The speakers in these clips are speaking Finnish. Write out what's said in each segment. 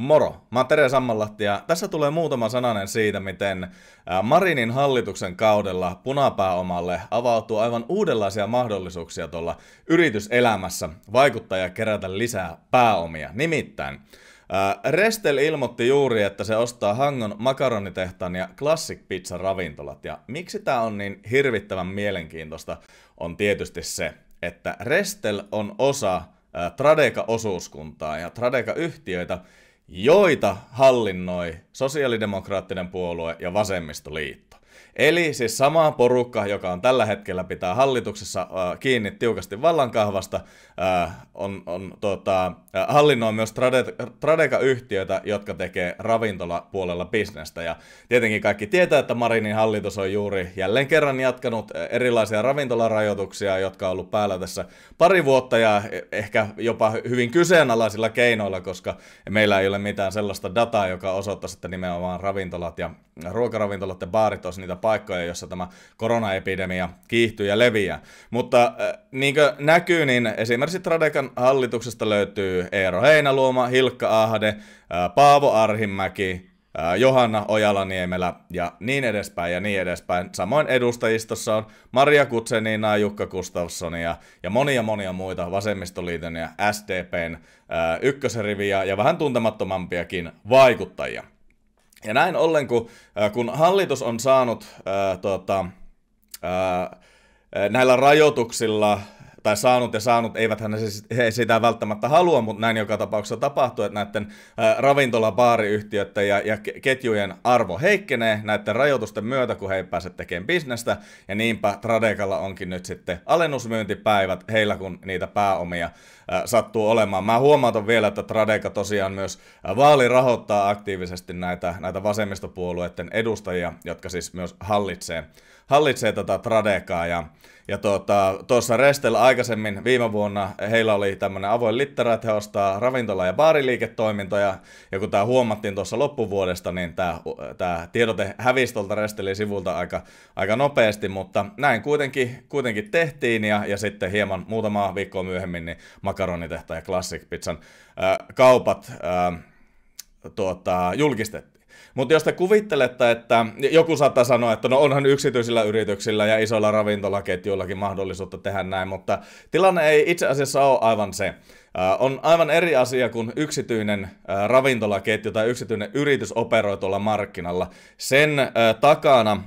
Moro, mä oon Tere Sammanlahti ja tässä tulee muutama sananen siitä, miten Marinin hallituksen kaudella punapääomalle avautuu aivan uudenlaisia mahdollisuuksia tuolla yrityselämässä vaikuttaa ja kerätä lisää pääomia. Nimittäin Restel ilmoitti juuri, että se ostaa Hangon makaronitehtaan ja Classic Pizza ravintolat. Ja miksi tämä on niin hirvittävän mielenkiintoista on tietysti se, että Restel on osa Tradeka-osuuskuntaa ja Tradeka-yhtiöitä, joita hallinnoi sosiaalidemokraattinen puolue ja vasemmistoliitto. Eli siis sama porukka, joka on tällä hetkellä pitää hallituksessa äh, kiinni tiukasti vallankahvasta, äh, on, on tota, äh, hallinnoi myös trade- Tradeka-yhtiöitä, jotka tekee ravintolapuolella bisnestä. Ja tietenkin kaikki tietää, että Marinin hallitus on juuri jälleen kerran jatkanut äh, erilaisia ravintolarajoituksia, jotka on ollut päällä tässä pari vuotta ja e, ehkä jopa hyvin kyseenalaisilla keinoilla, koska meillä ei ole mitään sellaista dataa, joka osoittaisi, että nimenomaan ravintolat ja ruokaravintolat ja baarit olisi taas niitä paikkoja, joissa tämä koronaepidemia kiihtyy ja leviää. Mutta äh, niin kuin näkyy, niin esimerkiksi Tradekan hallituksesta löytyy Eero Heinaluoma, Hilkka Ahde, äh, Paavo Arhimäki, äh, Johanna Ojalaniemellä ja niin edespäin ja niin edespäin. Samoin edustajistossa on Maria Kutsenina, Jukka Gustafsson ja, ja monia monia muita vasemmistoliiton ja SDPn ykkösriviä ja vähän tuntemattomampiakin vaikuttajia. Ja näin ollen, kun, äh, kun hallitus on saanut ää, äh, tota, ää, äh, näillä rajoituksilla tai saanut ja saanut, eiväthän he, he sitä välttämättä halua, mutta näin joka tapauksessa tapahtuu, että näiden ravintola baariyhtiöiden ja, ja ketjujen arvo heikkenee näiden rajoitusten myötä, kun he ei pääse tekemään bisnestä, ja niinpä Tradekalla onkin nyt sitten alennusmyyntipäivät heillä, kun niitä pääomia sattuu olemaan. Mä huomautan vielä, että Tradeka tosiaan myös rahoittaa aktiivisesti näitä, näitä vasemmistopuolueiden edustajia, jotka siis myös hallitsee, hallitsee tätä Tradekaa. Ja, ja tuota, tuossa Restellä aikaisemmin viime vuonna heillä oli tämmöinen avoin littera, että he ostaa ravintola- ja baariliiketoimintoja. Ja kun tämä huomattiin tuossa loppuvuodesta, niin tämä, tämä tiedote hävisi tuolta Restelin sivulta aika, aika nopeasti, mutta näin kuitenkin, kuitenkin tehtiin. Ja, ja sitten hieman muutamaa viikkoa myöhemmin niin makaronitehtaan ja Classic Pizzan äh, kaupat äh, tuota, julkistettiin mutta jos te kuvittelette, että joku saattaa sanoa, että no onhan yksityisillä yrityksillä ja isoilla ravintolaketjuillakin mahdollisuutta tehdä näin, mutta tilanne ei itse asiassa ole aivan se. Äh, on aivan eri asia, kuin yksityinen äh, ravintolaketju tai yksityinen yritys operoi tuolla markkinalla. Sen äh, takana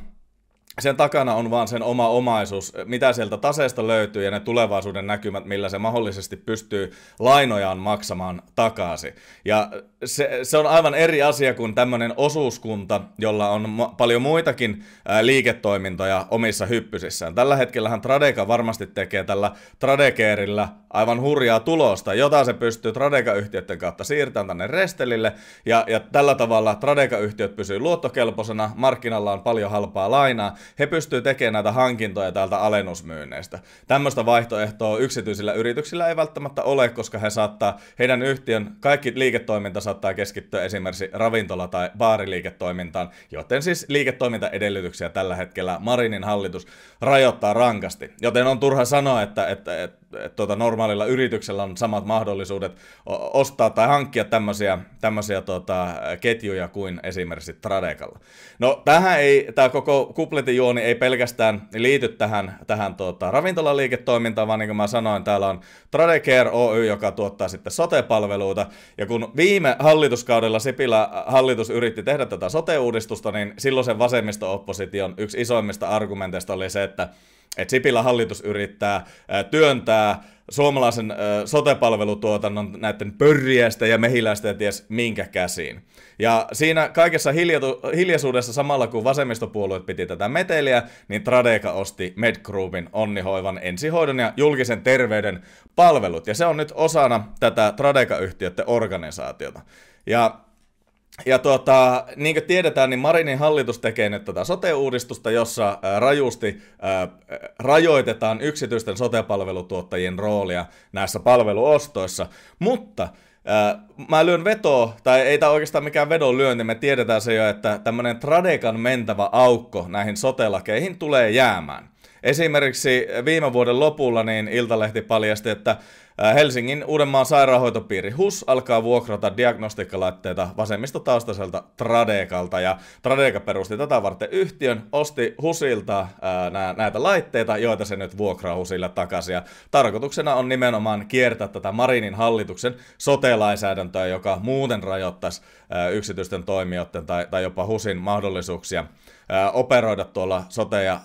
sen takana on vaan sen oma omaisuus, mitä sieltä taseesta löytyy ja ne tulevaisuuden näkymät, millä se mahdollisesti pystyy lainojaan maksamaan takaisin. Ja se, se on aivan eri asia kuin tämmöinen osuuskunta, jolla on ma- paljon muitakin ää, liiketoimintoja omissa hyppysissään. Tällä hetkellähän Tradeka varmasti tekee tällä Tradekeerillä aivan hurjaa tulosta, jota se pystyy Tradeka-yhtiöiden kautta siirtämään tänne Restelille, ja, ja tällä tavalla Tradeka-yhtiöt pysyy luottokelpoisena, markkinalla on paljon halpaa lainaa, he pystyy tekemään näitä hankintoja täältä alennusmyynneistä. Tämmöistä vaihtoehtoa yksityisillä yrityksillä ei välttämättä ole, koska he saattaa, heidän yhtiön kaikki liiketoiminta saattaa keskittyä esimerkiksi ravintola- tai baariliiketoimintaan, joten siis liiketoimintaedellytyksiä tällä hetkellä Marinin hallitus rajoittaa rankasti. Joten on turha sanoa, että, että, että että tuota, normaalilla yrityksellä on samat mahdollisuudet ostaa tai hankkia tämmöisiä, tämmöisiä tuota, ketjuja kuin esimerkiksi Tradekalla. No tähän ei, tämä koko kupletin juoni ei pelkästään liity tähän, tähän tuota, ravintolaliiketoimintaan, vaan niin kuin mä sanoin, täällä on Tradecare Oy, joka tuottaa sitten sotepalveluita ja kun viime hallituskaudella Sipilä hallitus yritti tehdä tätä sote-uudistusta, niin silloin sen vasemmisto-opposition yksi isoimmista argumenteista oli se, että että Sipilä hallitus yrittää äh, työntää suomalaisen äh, sotepalvelutuotannon näiden pörriäistä ja mehiläistä ja ties minkä käsiin. Ja siinä kaikessa hiljaisuudessa samalla kun vasemmistopuolueet piti tätä meteliä, niin Tradeka osti MedGroupin onnihoivan ensihoidon ja julkisen terveyden palvelut. Ja se on nyt osana tätä Tradeka-yhtiöiden organisaatiota. Ja ja tuota, niin kuin tiedetään, niin Marinin hallitus tekee nyt tätä sote-uudistusta, jossa rajusti rajoitetaan yksityisten sote-palvelutuottajien roolia näissä palveluostoissa. Mutta mä lyön vetoa, tai ei tämä oikeastaan mikään vedon lyönti, me tiedetään se jo, että tämmöinen tradekan mentävä aukko näihin sotelakeihin tulee jäämään. Esimerkiksi viime vuoden lopulla niin Iltalehti paljasti, että Helsingin Uudenmaan sairaanhoitopiiri HUS alkaa vuokrata diagnostiikkalaitteita vasemmistotaustaiselta Tradekalta ja Tradeka perusti tätä varten yhtiön, osti HUSilta ää, näitä laitteita, joita se nyt vuokraa HUSille takaisin ja tarkoituksena on nimenomaan kiertää tätä Marinin hallituksen sote-lainsäädäntöä, joka muuten rajoittaisi ää, yksityisten toimijoiden tai, tai jopa HUSin mahdollisuuksia operoida tuolla sote- ja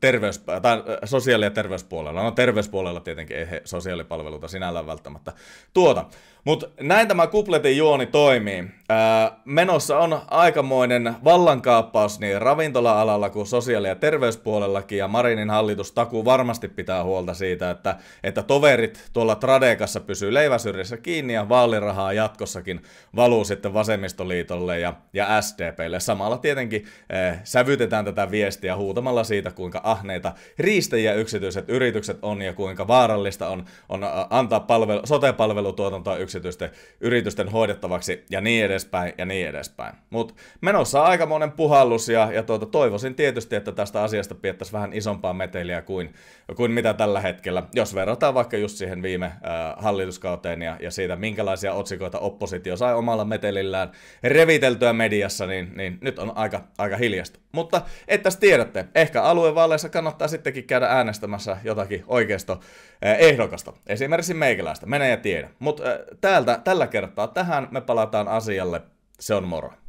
terveys- tai sosiaali- ja terveyspuolella. No terveyspuolella tietenkin ei he sosiaalipalveluita sinällään välttämättä tuota. Mutta näin tämä kupletin juoni toimii. Ää, menossa on aikamoinen vallankaappaus niin ravintola-alalla kuin sosiaali- ja terveyspuolellakin, ja Marinin hallitus takuu varmasti pitää huolta siitä, että, että toverit tuolla Tradekassa pysyy leiväsyrjässä kiinni, ja vaalirahaa jatkossakin valuu sitten Vasemmistoliitolle ja, ja SDPlle. Samalla tietenkin ää, sävytetään tätä viestiä huutamalla siitä, kuinka ahneita riistejä yksityiset yritykset on, ja kuinka vaarallista on, on antaa palvelu, sote-palvelutuotantoa yksityisten yritysten hoidettavaksi ja niin edespäin ja niin edespäin. Mutta menossa on aikamoinen puhallus ja, ja tuota, toivoisin tietysti, että tästä asiasta piettäisiin vähän isompaa meteliä kuin, kuin mitä tällä hetkellä. Jos verrataan vaikka just siihen viime äh, hallituskauteen ja, ja siitä, minkälaisia otsikoita oppositio sai omalla metelillään reviteltyä mediassa, niin, niin nyt on aika, aika hiljasta. Mutta että tiedätte, ehkä aluevaaleissa kannattaa sittenkin käydä äänestämässä jotakin oikeisto äh, ehdokasta. Esimerkiksi meikäläistä, mene ja tiedä. Mutta äh, täältä, tällä kertaa tähän. Me palataan asialle. Se on moro.